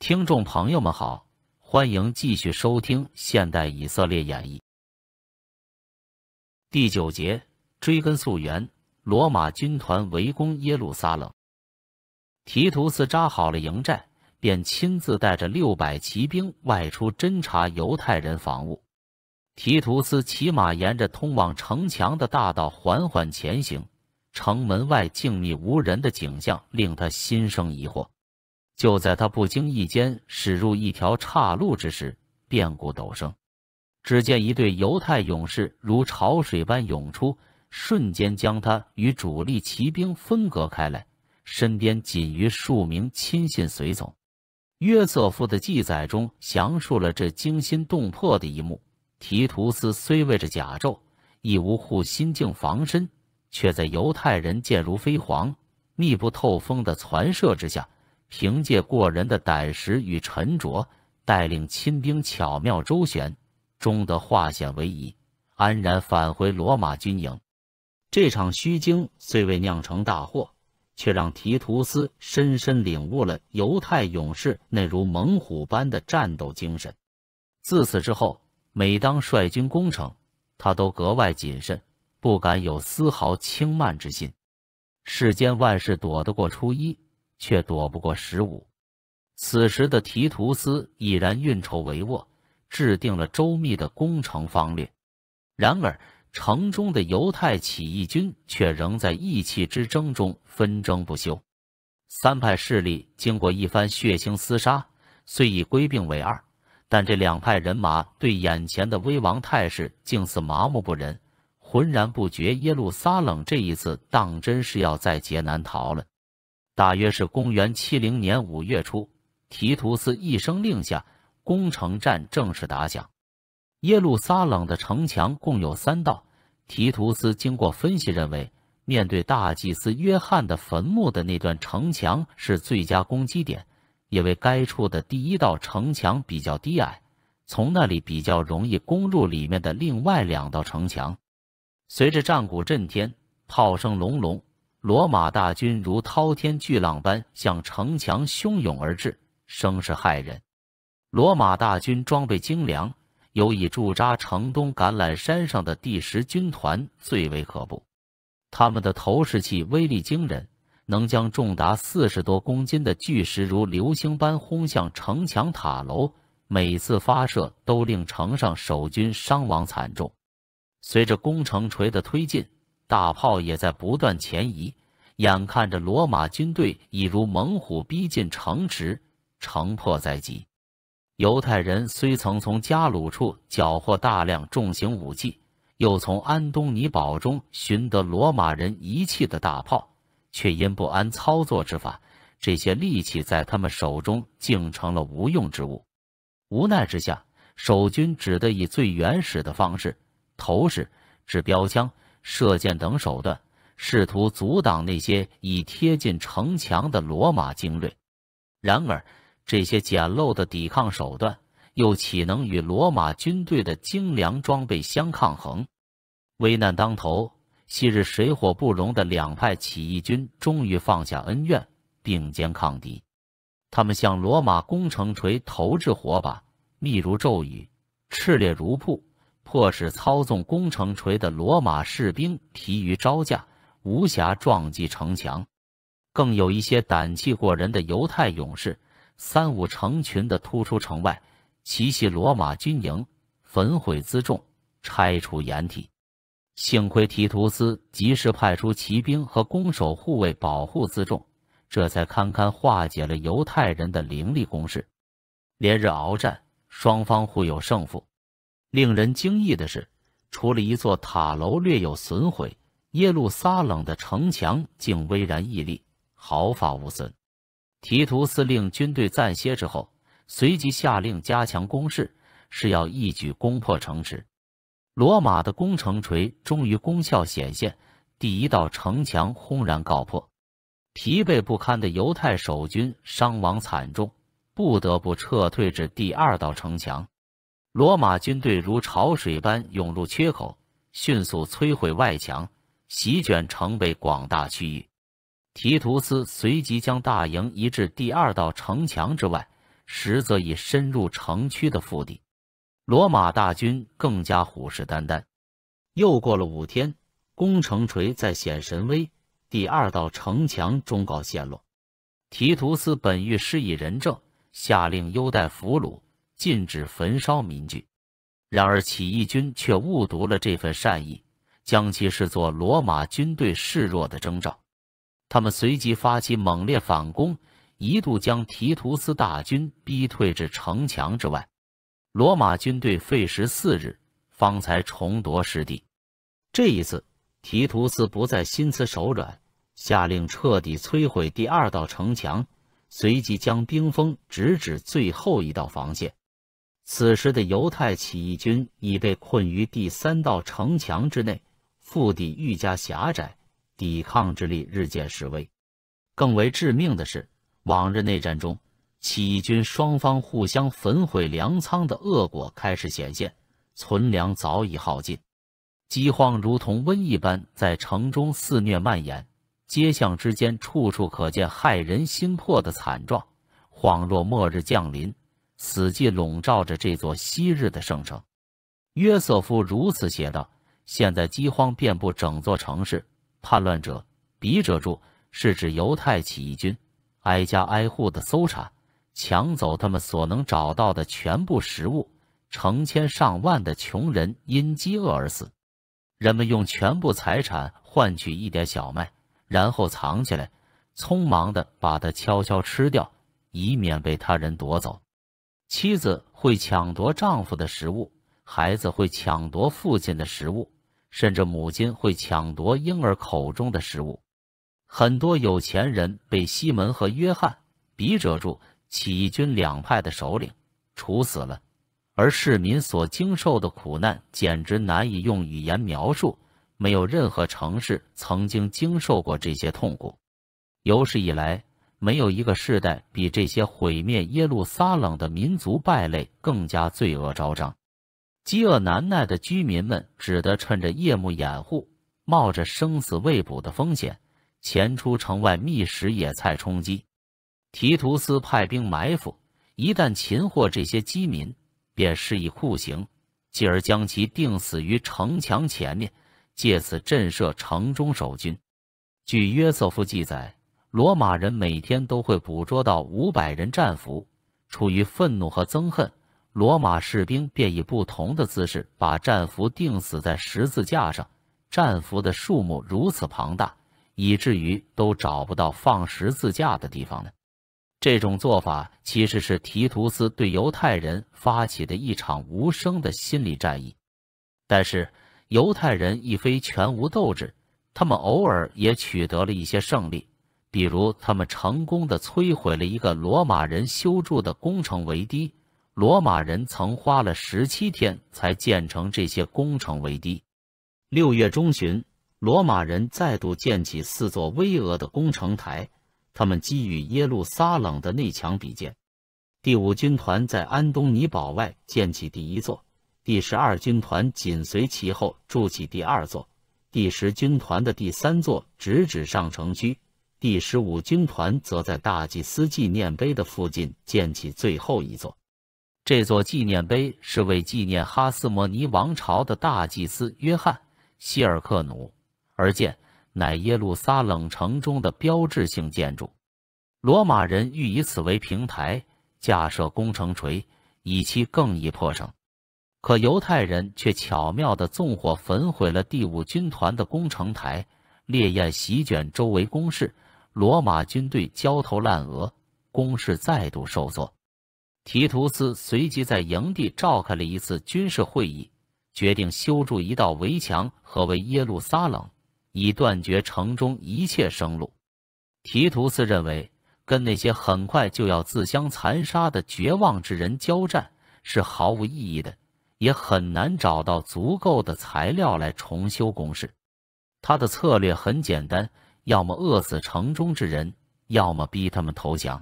听众朋友们好，欢迎继续收听《现代以色列演义》第九节，追根溯源，罗马军团围攻耶路撒冷。提图斯扎好了营寨，便亲自带着六百骑兵外出侦查犹太人防务。提图斯骑马沿着通往城墙的大道缓缓前行，城门外静谧无人的景象令他心生疑惑。就在他不经意间驶入一条岔路之时，变故陡生。只见一队犹太勇士如潮水般涌出，瞬间将他与主力骑兵分隔开来，身边仅余数名亲信随从。约瑟夫的记载中详述了这惊心动魄的一幕：提图斯虽为着甲胄，亦无护心镜防身，却在犹太人箭如飞蝗、密不透风的攒射之下。凭借过人的胆识与沉着，带领亲兵巧妙周旋，终得化险为夷，安然返回罗马军营。这场虚惊虽未酿成大祸，却让提图斯深深领悟了犹太勇士那如猛虎般的战斗精神。自此之后，每当率军攻城，他都格外谨慎，不敢有丝毫轻慢之心。世间万事，躲得过初一。却躲不过十五。此时的提图斯已然运筹帷幄，制定了周密的攻城方略。然而，城中的犹太起义军却仍在意气之争中纷争不休。三派势力经过一番血腥厮杀，虽已归并为二，但这两派人马对眼前的危亡态势竟似麻木不仁，浑然不觉耶路撒冷这一次当真是要在劫难逃了。大约是公元七零年五月初，提图斯一声令下，攻城战正式打响。耶路撒冷的城墙共有三道，提图斯经过分析认为，面对大祭司约翰的坟墓的那段城墙是最佳攻击点，因为该处的第一道城墙比较低矮，从那里比较容易攻入里面的另外两道城墙。随着战鼓震天，炮声隆隆。罗马大军如滔天巨浪般向城墙汹涌而至，声势骇人。罗马大军装备精良，尤以驻扎城东橄榄山上的第十军团最为可怖。他们的投石器威力惊人，能将重达四十多公斤的巨石如流星般轰向城墙塔楼，每次发射都令城上守军伤亡惨重。随着攻城锤的推进。大炮也在不断前移，眼看着罗马军队已如猛虎逼近城池，城破在即。犹太人虽曾从加鲁处缴获大量重型武器，又从安东尼堡中寻得罗马人遗弃的大炮，却因不安操作之法，这些利器在他们手中竟成了无用之物。无奈之下，守军只得以最原始的方式——投石、掷标枪。射箭等手段，试图阻挡那些已贴近城墙的罗马精锐。然而，这些简陋的抵抗手段又岂能与罗马军队的精良装备相抗衡？危难当头，昔日水火不容的两派起义军终于放下恩怨，并肩抗敌。他们向罗马攻城锤投掷火把，密如骤雨，炽烈如瀑。迫使操纵工程锤的罗马士兵疲于招架，无暇撞击城墙。更有一些胆气过人的犹太勇士，三五成群的突出城外，奇袭罗马军营，焚毁辎重，拆除掩体。幸亏提图斯及时派出骑兵和攻守护卫保护辎重，这才堪堪化解了犹太人的凌厉攻势。连日鏖战，双方互有胜负。令人惊异的是，除了一座塔楼略有损毁，耶路撒冷的城墙竟巍然屹立，毫发无损。提图司令军队暂歇之后，随即下令加强攻势，是要一举攻破城池。罗马的攻城锤终于功效显现，第一道城墙轰然告破。疲惫不堪的犹太守军伤亡惨重，不得不撤退至第二道城墙。罗马军队如潮水般涌入缺口，迅速摧毁外墙，席卷城北广大区域。提图斯随即将大营移至第二道城墙之外，实则已深入城区的腹地。罗马大军更加虎视眈眈。又过了五天，攻城锤再显神威，第二道城墙终告陷落。提图斯本欲施以仁政，下令优待俘虏。禁止焚烧民居，然而起义军却误读了这份善意，将其视作罗马军队示弱的征兆。他们随即发起猛烈反攻，一度将提图斯大军逼退至城墙之外。罗马军队费时四日，方才重夺失地。这一次，提图斯不再心慈手软，下令彻底摧毁第二道城墙，随即将兵锋直指最后一道防线。此时的犹太起义军已被困于第三道城墙之内，腹地愈加狭窄，抵抗之力日渐式微。更为致命的是，往日内战中起义军双方互相焚毁粮仓的恶果开始显现，存粮早已耗尽，饥荒如同瘟疫般在城中肆虐蔓延，街巷之间处处可见骇人心魄的惨状，恍若末日降临。死寂笼罩着这座昔日的圣城，约瑟夫如此写道：“现在饥荒遍布整座城市，叛乱者，笔者注是指犹太起义军，挨家挨户的搜查，抢走他们所能找到的全部食物。成千上万的穷人因饥饿而死。人们用全部财产换取一点小麦，然后藏起来，匆忙地把它悄悄吃掉，以免被他人夺走。”妻子会抢夺丈夫的食物，孩子会抢夺父亲的食物，甚至母亲会抢夺婴儿口中的食物。很多有钱人被西门和约翰（笔者住起义军两派的首领）处死了，而市民所经受的苦难简直难以用语言描述。没有任何城市曾经经受过这些痛苦，有史以来。没有一个世代比这些毁灭耶路撒冷的民族败类更加罪恶昭彰。饥饿难耐的居民们只得趁着夜幕掩护，冒着生死未卜的风险，潜出城外觅食野菜充饥。提图斯派兵埋伏，一旦擒获这些饥民，便施以酷刑，继而将其钉死于城墙前面，借此震慑城中守军。据约瑟夫记载。罗马人每天都会捕捉到五百人战俘，出于愤怒和憎恨，罗马士兵便以不同的姿势把战俘钉死在十字架上。战俘的数目如此庞大，以至于都找不到放十字架的地方呢。这种做法其实是提图斯对犹太人发起的一场无声的心理战役。但是犹太人亦非全无斗志，他们偶尔也取得了一些胜利。比如，他们成功的摧毁了一个罗马人修筑的工程围堤。罗马人曾花了十七天才建成这些工程围堤。六月中旬，罗马人再度建起四座巍峨的工程台，他们基于耶路撒冷的内墙比建。第五军团在安东尼堡外建起第一座，第十二军团紧随其后筑起第二座，第十军团的第三座直指上城区。第十五军团则在大祭司纪念碑的附近建起最后一座。这座纪念碑是为纪念哈斯摩尼王朝的大祭司约翰·希尔克努而建，乃耶路撒冷城中的标志性建筑。罗马人欲以此为平台架设工程锤，以期更易破城。可犹太人却巧妙地纵火焚毁了第五军团的工程台，烈焰席卷周围工事。罗马军队焦头烂额，攻势再度受挫。提图斯随即在营地召开了一次军事会议，决定修筑一道围墙，合围耶路撒冷，以断绝城中一切生路。提图斯认为，跟那些很快就要自相残杀的绝望之人交战是毫无意义的，也很难找到足够的材料来重修工事。他的策略很简单。要么饿死城中之人，要么逼他们投降。